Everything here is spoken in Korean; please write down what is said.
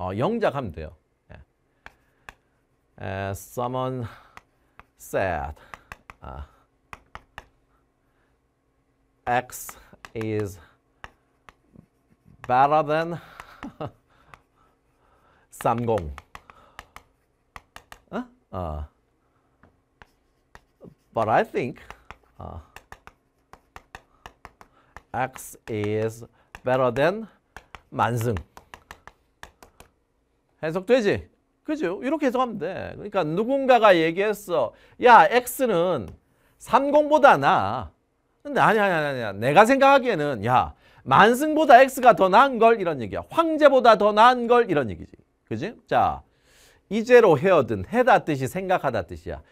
어, 영작하면 돼요. 예. someone said uh, X is better than 30. Uh, uh, but I think uh, X is better than 만승. 해석되지? 그죠? 이렇게 해석하면 돼. 그러니까 누군가가 얘기했어. 야, X는 30보다 나. 근데 아니, 아니, 아니, 아니. 내가 생각하기에는, 야, 만승보다 X가 더 나은 걸? 이런 얘기야. 황제보다 더 나은 걸? 이런 얘기지. 그지? 자, 이제로 헤어든, 해다 뜻이 생각하다 뜻이야.